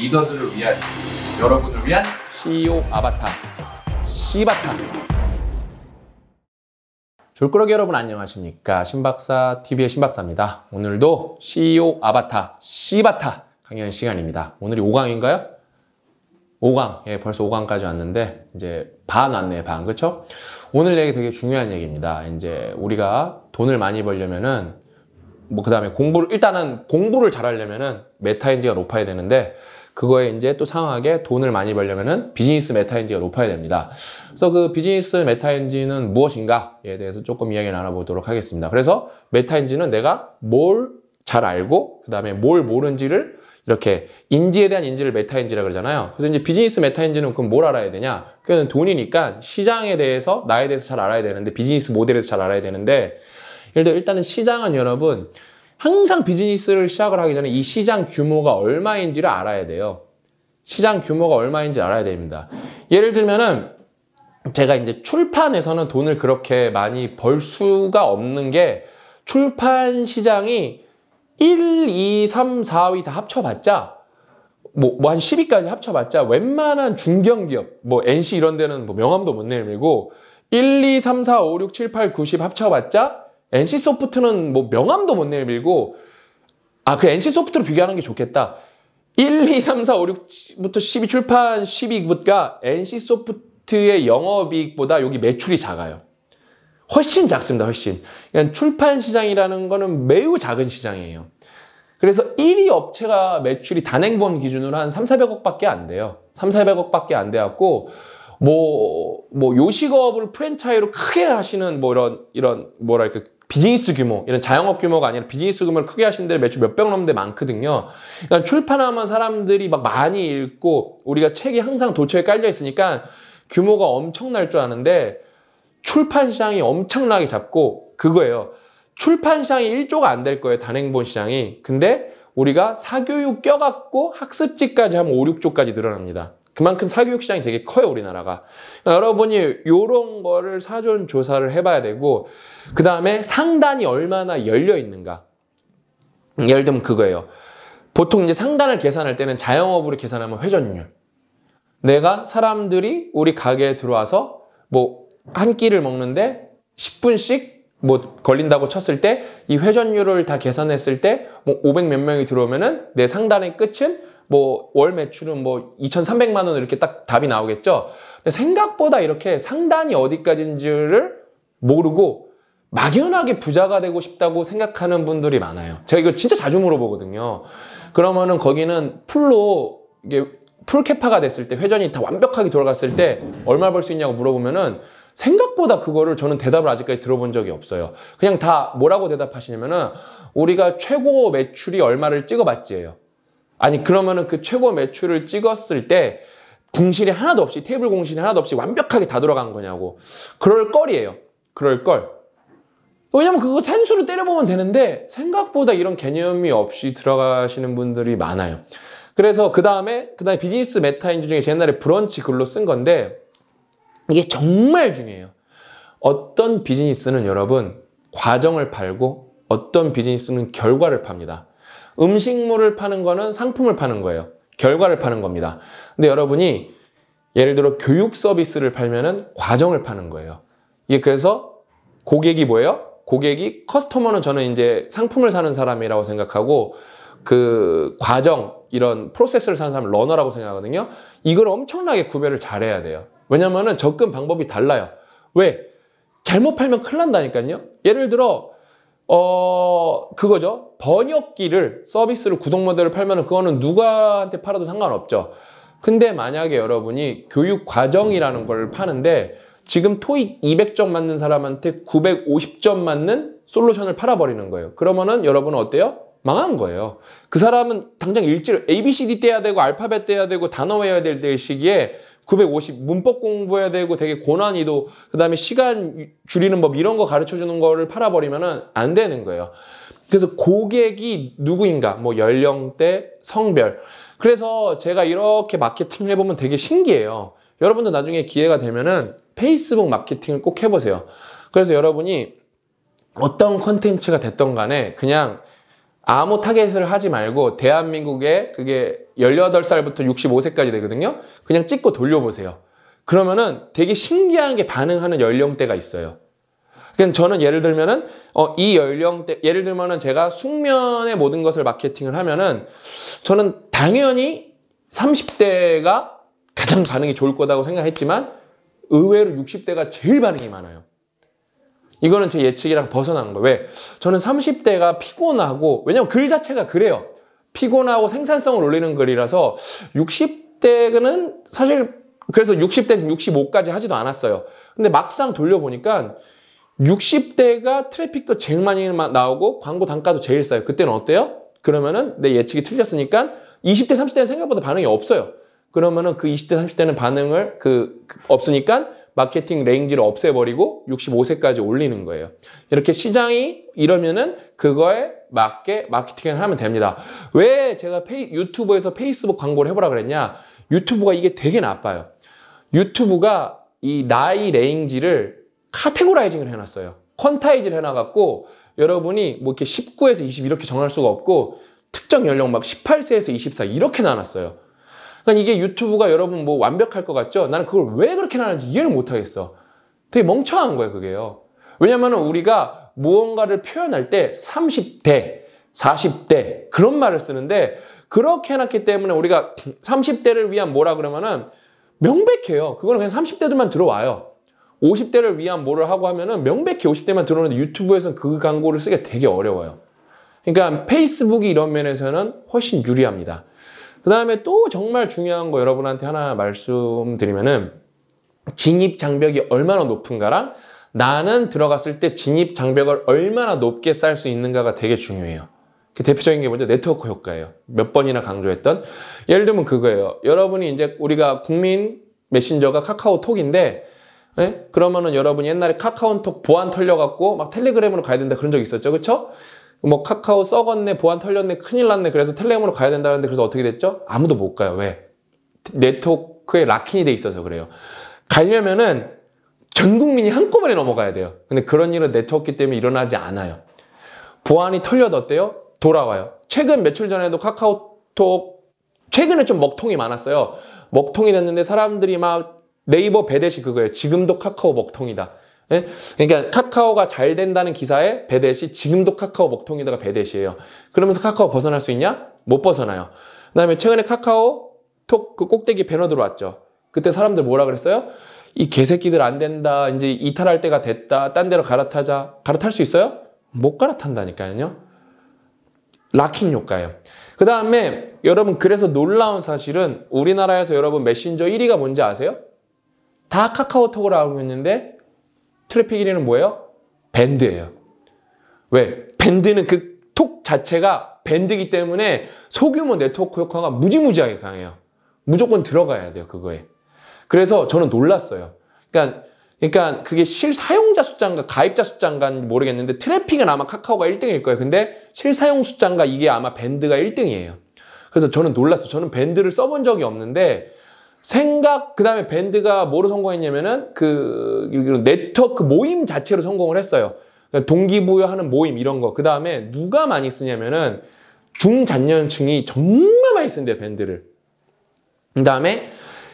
리더들을 위한 여러분을 위한 CEO 아바타 씨바타 졸끄러기 여러분 안녕하십니까 신박사 TV의 신박사입니다 오늘도 CEO 아바타 씨바타 강연 시간입니다 오늘이 5강인가요? 5강 예 벌써 5강까지 왔는데 이제 반 왔네 반 그쵸? 오늘 얘기 되게 중요한 얘기입니다 이제 우리가 돈을 많이 벌려면은 뭐그 다음에 공부를 일단은 공부를 잘하려면은 메타인지가 높아야 되는데 그거에 이제 또 상하게 돈을 많이 벌려면은 비즈니스 메타 엔진가 높아야 됩니다. 그래서 그 비즈니스 메타 엔진은 무엇인가에 대해서 조금 이야기 나눠보도록 하겠습니다. 그래서 메타 엔진은 내가 뭘 잘 알고 그 다음에 뭘 모르는지를 이렇게 인지에 대한 인지를 메타 인지라 그러잖아요. 그래서 이제 비즈니스 메타 인지는 그럼 뭘 알아야 되냐? 그는 돈이니까 시장에 대해서 나에 대해서 잘 알아야 되는데 비즈니스 모델에서 잘 알아야 되는데 예를 들어 일단은 시장은 여러분 항상 비즈니스를 시작을 하기 전에 이 시장 규모가 얼마인지를 알아야 돼요. 시장 규모가 얼마인지 알아야 됩니다. 예를 들면은 제가 이제 출판에서는 돈을 그렇게 많이 벌 수가 없는 게 출판 시장이 1, 2, 3, 4위 다 합쳐봤자 뭐, 뭐 10위까지 합쳐봤자 웬만한 중견기업, 뭐 NC 이런 데는 뭐 명함도 못 내밀고 1, 2, 3, 4, 5, 6, 7, 8, 9, 10 합쳐봤자 NC소프트는 뭐 명함도 못 내밀고 아그 NC소프트로 비교하는 게 좋겠다. 1, 2, 3, 4, 5, 6부터 12 출판 12부가 NC소프트의 영업이익보다 여기 매출이 작아요. 훨씬 작습니다. 훨씬. 그러니까 출판 시장이라는 거는 매우 작은 시장이에요. 그래서 1위 업체가 매출이 단행본 기준으로 한 3, 400억밖에 안 돼요. 3, 400억밖에 안 돼갖고 뭐, 뭐, 요식업을 프랜차이로 크게 하시는 뭐 이런, 이런, 뭐랄까, 비즈니스 규모, 이런 자영업 규모가 아니라 비즈니스 규모를 크게 하시는데 매출 몇백 넘는 데 많거든요. 그러니까 출판하면 사람들이 막 많이 읽고 우리가 책이 항상 도처에 깔려 있으니까 규모가 엄청날 줄 아는데 출판 시장이 엄청나게 잡고 그거예요. 출판 시장이 1조가 안 될 거예요. 단행본 시장이. 근데 우리가 사교육 껴갖고 학습지까지 하면 5, 6조까지 늘어납니다. 그만큼 사교육 시장이 되게 커요, 우리나라가. 그러니까 여러분이 요런 거를 사전 조사를 해봐야 되고, 그 다음에 상단이 얼마나 열려 있는가. 예를 들면 그거예요. 보통 이제 상단을 계산할 때는 자영업으로 계산하면 회전율. 내가 사람들이 우리 가게에 들어와서 뭐 한 끼를 먹는데 10분씩 뭐 걸린다고 쳤을 때 이 회전율을 다 계산했을 때 뭐 500 몇 명이 들어오면은 내 상단의 끝은 뭐월 매출은 뭐 2,300만 원 이렇게 딱 답이 나오겠죠. 근데 생각보다 이렇게 상단이 어디까지인지를 모르고 막연하게 부자가 되고 싶다고 생각하는 분들이 많아요. 제가 이거 진짜 자주 물어보거든요. 그러면은 거기는 풀로 이게 풀캐파가 됐을 때 회전이 다 완벽하게 돌아갔을 때 얼마 벌 수 있냐고 물어보면은 생각보다 그거를 저는 대답을 아직까지 들어본 적이 없어요. 그냥 다 뭐라고 대답하시냐면은 우리가 최고 매출이 얼마를 찍어봤지예요. 아니 그러면은 그 최고 매출을 찍었을 때 공실이 하나도 없이 테이블 공실이 하나도 없이 완벽하게 다 돌아간 거냐고 그럴 걸이에요 그럴 걸 왜냐면 그거 산수로 때려보면 되는데 생각보다 이런 개념이 없이 들어가시는 분들이 많아요 그래서 그 다음에 그 다음에 비즈니스 메타인지 중에 제 옛날에 브런치 글로 쓴 건데 이게 정말 중요해요 어떤 비즈니스는 여러분 과정을 팔고 어떤 비즈니스는 결과를 팝니다 음식물을 파는 거는 상품을 파는 거예요. 결과를 파는 겁니다. 근데 여러분이 예를 들어 교육 서비스를 팔면은 과정을 파는 거예요. 이게 그래서 고객이 뭐예요? 고객이 커스터머는 저는 이제 상품을 사는 사람이라고 생각하고 그 과정 이런 프로세스를 사는 사람을 러너라고 생각하거든요. 이걸 엄청나게 구별을 잘해야 돼요. 왜냐면은 접근 방법이 달라요. 왜? 잘못 팔면 큰일 난다니까요. 예를 들어 어, 그거죠. 번역기를, 서비스를, 구독 모델을 팔면은 그거는 누가한테 팔아도 상관없죠. 근데 만약에 여러분이 교육 과정이라는 걸 파는데 지금 토익 200점 맞는 사람한테 950점 맞는 솔루션을 팔아버리는 거예요. 그러면은 여러분은 어때요? 망한 거예요. 그 사람은 당장 일지를 ABCD 떼야 되고 알파벳 떼야 되고 단어 외워야 될 시기에 950 문법 공부해야 되고 되게 고난이도 그다음에 시간 줄이는 법 이런 거 가르쳐 주는 거를 팔아 버리면은 안 되는 거예요. 그래서 고객이 누구인가 뭐 연령대, 성별. 그래서 제가 이렇게 마케팅을 해 보면 되게 신기해요. 여러분도 나중에 기회가 되면은 페이스북 마케팅을 꼭 해보세요. 그래서 여러분이 어떤 컨텐츠가 됐던 간에 그냥 아무 타겟을 하지 말고 대한민국에 그게 18살부터 65세까지 되거든요. 그냥 찍고 돌려보세요. 그러면은 되게 신기하게 반응하는 연령대가 있어요. 그냥 그러니까 저는 예를 들면은 어, 이 연령대 예를 들면은 제가 숙면의 모든 것을 마케팅을 하면은 저는 당연히 30대가 가장 반응이 좋을 거라고 생각했지만 의외로 60대가 제일 반응이 많아요. 이거는 제 예측이랑 벗어난 거예요. 왜? 저는 30대가 피곤하고 왜냐면 글 자체가 그래요. 피곤하고 생산성을 올리는 글이라서 60대는 사실 그래서 60대 65까지 하지도 않았어요. 근데 막상 돌려보니까 60대가 트래픽도 제일 많이 나오고 광고 단가도 제일 싸요. 그때는 어때요? 그러면은 내 예측이 틀렸으니까 20대 30대는 생각보다 반응이 없어요. 그러면은 그 20대 30대는 반응을 그, 그 없으니까 마케팅 레인지를 없애버리고 65세까지 올리는 거예요. 이렇게 시장이 이러면은 그거에 맞게 마케팅을 하면 됩니다. 왜 제가 페이, 유튜브에서 페이스북 광고를 해보라 그랬냐? 유튜브가 이게 되게 나빠요. 유튜브가 이 나이 레인지를 카테고라이징을 해놨어요. 퀀타이즈를 해놔갖고 여러분이 뭐 이렇게 19에서 20 이렇게 정할 수가 없고 특정 연령 막 18세에서 24 이렇게 나눴어요. 그러니까 이게 유튜브가 여러분 뭐 완벽할 것 같죠? 나는 그걸 왜 그렇게 하는지 이해를 못하겠어. 되게 멍청한 거예요, 그게요. 왜냐면 은 우리가 무언가를 표현할 때 30대, 40대 그런 말을 쓰는데 그렇게 해놨기 때문에 우리가 30대를 위한 뭐라 그러면은 명백해요. 그거는 그냥 30대들만 들어와요. 50대를 위한 뭐를 하고 하면은 명백히 50대만 들어오는데 유튜브에서는 그 광고를 쓰기가 되게 어려워요. 그러니까 페이스북이 이런 면에서는 훨씬 유리합니다. 그 다음에 또 정말 중요한 거 여러분한테 하나 말씀드리면은 진입 장벽이 얼마나 높은가랑 나는 들어갔을 때 진입 장벽을 얼마나 높게 쌓을 수 있는가가 되게 중요해요. 그 대표적인 게 먼저 네트워크 효과예요. 몇 번이나 강조했던. 예를 들면 그거예요. 여러분이 이제 우리가 국민 메신저가 카카오톡인데 예? 그러면은 여러분이 옛날에 카카오톡 보안 털려갖고 막 텔레그램으로 가야 된다 그런 적 있었죠, 그쵸 뭐 카카오 썩었네, 보안 털렸네, 큰일 났네. 그래서 텔레그램으로 가야 된다는데 그래서 어떻게 됐죠? 아무도 못 가요. 왜? 네트워크에 락인이 돼 있어서 그래요. 가려면은 전 국민이 한꺼번에 넘어가야 돼요. 근데 그런 일은 네트워크 때문에 일어나지 않아요. 보안이 털려졌대요? 돌아와요. 최근 며칠 전에도 카카오톡 최근에 좀 먹통이 많았어요. 먹통이 됐는데 사람들이 막 네이버 배대식 그거예요. 지금도 카카오 먹통이다. 예? 그러니까 카카오가 잘 된다는 기사에 배댓이 지금도 카카오 먹통이다가 배댓이에요. 그러면서 카카오 벗어날 수 있냐? 못 벗어나요. 그다음에 최근에 카카오 톡 그 꼭대기 배너 들어왔죠. 그때 사람들 뭐라 그랬어요? 이 개새끼들 안 된다. 이제 이탈할 때가 됐다. 딴 데로 갈아타자. 갈아탈 수 있어요? 못 갈아탄다니까요. 락킹 효과예요. 그 다음에 여러분 그래서 놀라운 사실은 우리나라에서 여러분 메신저 1위가 뭔지 아세요? 다 카카오톡을 하고 있는데 트래픽 1위는 뭐예요? 밴드예요. 왜? 밴드는 그 톡 자체가 밴드이기 때문에 소규모 네트워크 효과가 무지무지하게 강해요. 무조건 들어가야 돼요, 그거에. 그래서 저는 놀랐어요. 그러니까 그러니까 그게 실 사용자 숫자인가 가입자 숫자인가 모르겠는데 트래픽은 아마 카카오가 1등일 거예요. 근데 실 사용 숫자인가 이게 아마 밴드가 1등이에요. 그래서 저는 놀랐어요. 저는 밴드를 써본 적이 없는데 생각 그다음에 밴드가 뭐로 성공했냐면은 그 네트워크 모임 자체로 성공을 했어요. 그러니까 동기부여하는 모임 이런 거. 그다음에 누가 많이 쓰냐면은 중잔년층이 정말 많이 쓴대요, 밴드를. 그다음에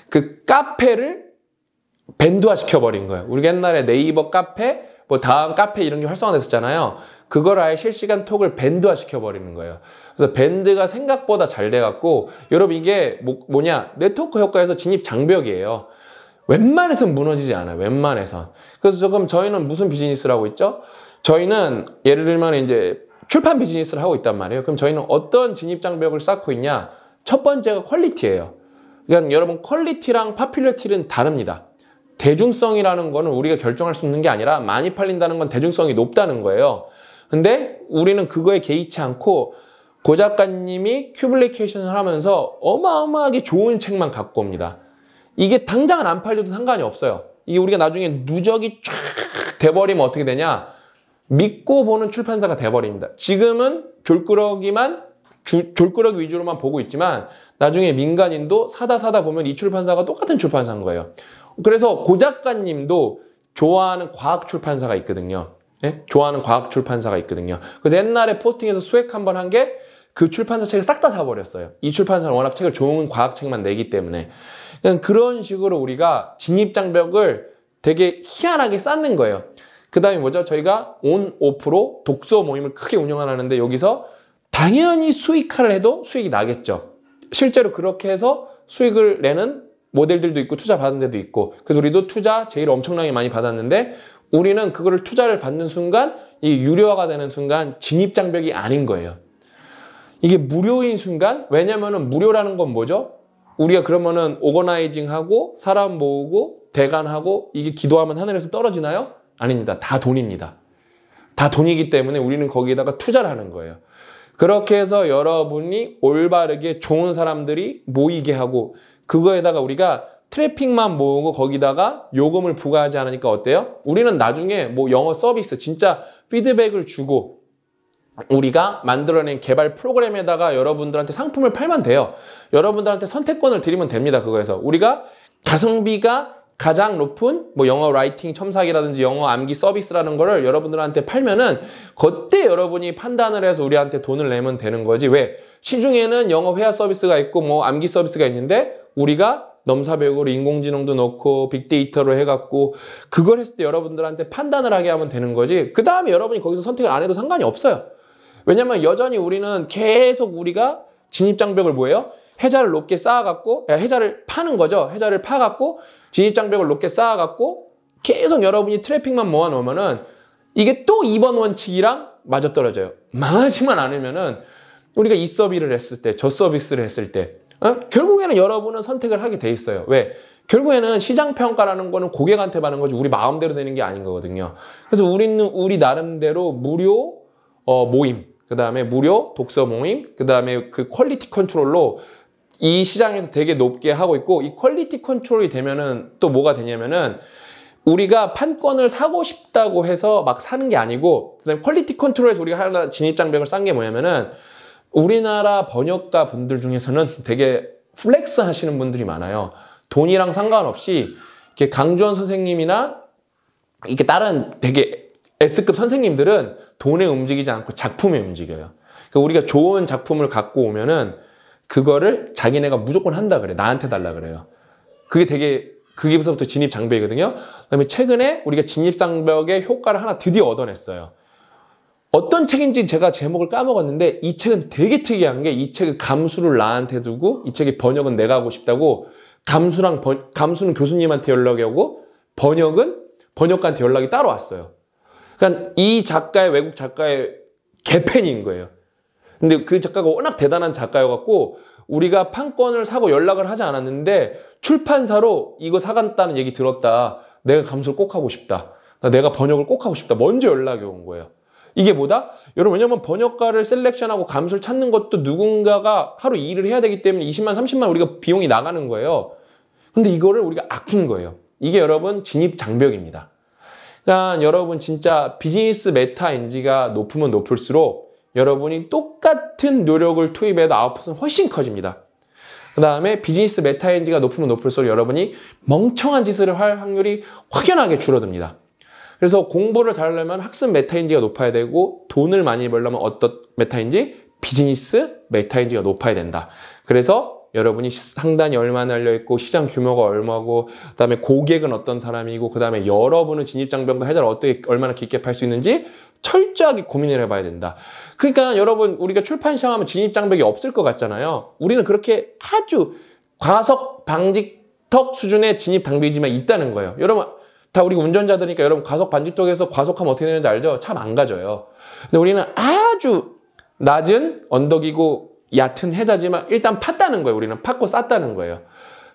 그 카페를 밴드화 시켜버린 거예요. 우리가 옛날에 네이버 카페, 뭐 다음 카페 이런 게 활성화됐었잖아요. 그걸 아예 실시간 톡을 밴드화 시켜버리는 거예요. 그래서 밴드가 생각보다 잘 돼갖고 여러분 이게 뭐, 냐 네트워크 효과에서 진입 장벽이에요. 웬만해선 무너지지 않아요. 웬만해선. 그래서 조금 저희는 무슨 비즈니스를 하고 있죠? 저희는 예를 들면 이제 출판 비즈니스를 하고 있단 말이에요. 그럼 저희는 어떤 진입 장벽을 쌓고 있냐? 첫 번째가 퀄리티예요. 그러니까 여러분 퀄리티랑 파퓰리티는 다릅니다. 대중성이라는 거는 우리가 결정할 수 있는 게 아니라 많이 팔린다는 건 대중성이 높다는 거예요. 근데 우리는 그거에 개의치 않고 고 작가님이 큐블리케이션을 하면서 어마어마하게 좋은 책만 갖고 옵니다. 이게 당장은 안 팔려도 상관이 없어요. 이게 우리가 나중에 누적이 쫙 돼버리면 어떻게 되냐? 믿고 보는 출판사가 돼버립니다. 지금은 졸끄러기만 주, 졸끄러기 위주로만 보고 있지만 나중에 민간인도 사다 사다 보면 이 출판사가 똑같은 출판사인 거예요. 그래서 고 작가님도 좋아하는 과학 출판사가 있거든요. 예? 좋아하는 과학 출판사가 있거든요. 그래서 옛날에 포스팅에서 수액 한 번 한 게 그 출판사 책을 싹 다 사버렸어요. 이 출판사는 워낙 책을 좋은 과학 책만 내기 때문에. 그냥 그러니까 그런 식으로 우리가 진입장벽을 되게 희한하게 쌓는 거예요. 그 다음에 뭐죠? 저희가 온, 오프로 독서 모임을 크게 운영하는데 여기서 당연히 수익화를 해도 수익이 나겠죠. 실제로 그렇게 해서 수익을 내는 모델들도 있고 투자 받은 데도 있고 그래서 우리도 투자 제일 엄청나게 많이 받았는데 우리는 그거를 투자를 받는 순간 이 유료화가 되는 순간 진입장벽이 아닌 거예요. 이게 무료인 순간 왜냐면은 무료라는 건 뭐죠? 우리가 그러면은 오거나이징하고 사람 모으고 대관하고 이게 기도하면 하늘에서 떨어지나요? 아닙니다. 다 돈입니다. 다 돈이기 때문에 우리는 거기에다가 투자를 하는 거예요. 그렇게 해서 여러분이 올바르게 좋은 사람들이 모이게 하고 그거에다가 우리가 트래픽만 모으고 거기다가 요금을 부과하지 않으니까 어때요? 우리는 나중에 뭐 영어 서비스 진짜 피드백을 주고 우리가 만들어낸 개발 프로그램에다가 여러분들한테 상품을 팔면 돼요. 여러분들한테 선택권을 드리면 됩니다. 그거에서 우리가 가성비가 가장 높은 뭐 영어 라이팅 첨삭이라든지 영어 암기 서비스라는 거를 여러분들한테 팔면은 그때 여러분이 판단을 해서 우리한테 돈을 내면 되는 거지 왜 시중에는 영어 회화 서비스가 있고 뭐 암기 서비스가 있는데 우리가 넘사벽으로 인공지능도 넣고 빅데이터로 해갖고 그걸 했을 때 여러분들한테 판단을 하게 하면 되는 거지 그 다음에 여러분이 거기서 선택을 안 해도 상관이 없어요 왜냐면 여전히 우리는 계속 우리가 진입장벽을 뭐예요? 해자를 높게 쌓아갖고 해자를 파는 거죠 해자를 파갖고 진입장벽을 높게 쌓아갖고 계속 여러분이 트래픽만 모아놓으면은 이게 또 2번 원칙이랑 맞아떨어져요 망하지만 않으면은 우리가 이 서비를 했을 때, 저 서비스를 했을 때 어? 결국에는 여러분은 선택을 하게 돼 있어요. 왜? 결국에는 시장 평가라는 거는 고객한테 받는 거지 우리 마음대로 되는 게 아닌 거거든요. 그래서 우리는 우리 나름대로 무료 어, 모임, 그 다음에 무료 독서 모임, 그 다음에 그 퀄리티 컨트롤로 이 시장에서 되게 높게 하고 있고 이 퀄리티 컨트롤이 되면은 또 뭐가 되냐면은 우리가 판권을 사고 싶다고 해서 막 사는 게 아니고 그다음에 퀄리티 컨트롤에서 우리가 하나 진입 장벽을 싼 게 뭐냐면은 우리나라 번역가 분들 중에서는 되게 플렉스 하시는 분들이 많아요. 돈이랑 상관없이 이렇게 강주원 선생님이나 이렇게 다른 되게 S급 선생님들은 돈에 움직이지 않고 작품에 움직여요. 그러니까 우리가 좋은 작품을 갖고 오면은 그거를 자기네가 무조건 한다 그래. 나한테 달라 그래요. 그게 되게 그게부터 진입 장벽이거든요. 그다음에 최근에 우리가 진입 장벽의 효과를 하나 드디어 얻어냈어요. 어떤 책인지 제가 제목을 까먹었는데 이 책은 되게 특이한 게 이 책의 감수를 나한테 두고 이 책의 번역은 내가 하고 싶다고 감수랑 번, 감수는 교수님한테 연락이 오고 번역은 번역가한테 연락이 따로 왔어요. 그러니까 이 작가의 외국 작가의 개팬인 거예요. 근데 그 작가가 워낙 대단한 작가여갖고 우리가 판권을 사고 연락을 하지 않았는데 출판사로 이거 사간다는 얘기 들었다. 내가 감수를 꼭 하고 싶다. 내가 번역을 꼭 하고 싶다. 먼저 연락이 온 거예요. 이게 뭐다? 여러분 왜냐면 번역가를 셀렉션하고 감수를 찾는 것도 누군가가 하루 일을 해야 되기 때문에 20만 30만 우리가 비용이 나가는 거예요. 근데 이거를 우리가 아낀 거예요. 이게 여러분 진입 장벽입니다. 그러니까 여러분 진짜 비즈니스 메타인지가 높으면 높을수록 여러분이 똑같은 노력을 투입해도 아웃풋은 훨씬 커집니다. 그 다음에 비즈니스 메타인지가 높으면 높을수록 여러분이 멍청한 짓을 할 확률이 확연하게 줄어듭니다. 그래서 공부를 잘하려면 학습 메타인지가 높아야 되고 돈을 많이 벌려면 어떤 메타인지 비즈니스 메타인지가 높아야 된다. 그래서 여러분이 상단이 얼마나 열려있고 시장 규모가 얼마고 그 다음에 고객은 어떤 사람이고 그 다음에 여러분은 진입장벽도 해자를 어떻게 얼마나 깊게 팔 수 있는지 철저하게 고민을 해봐야 된다. 그러니까 여러분 우리가 출판시장 하면 진입장벽이 없을 것 같잖아요. 우리는 그렇게 아주 과속 방직턱 수준의 진입장벽이지만 있다는 거예요. 여러분 다 우리 운전자들이니까 여러분 과속 반지턱에서 과속하면 어떻게 되는지 알죠? 참 안 가져요 근데 우리는 아주 낮은 언덕이고 얕은 해자지만 일단 팠다는 거예요. 우리는 팠고 쌌다는 거예요.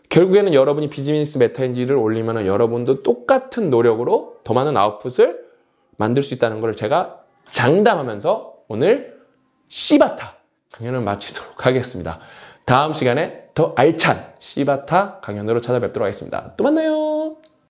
결국에는 여러분이 비즈니스 메타인지를 올리면 여러분도 똑같은 노력으로 더 많은 아웃풋을 만들 수 있다는 걸 제가 장담하면서 오늘 씨바타 강연을 마치도록 하겠습니다. 다음 시간에 더 알찬 씨바타 강연으로 찾아뵙도록 하겠습니다. 또 만나요.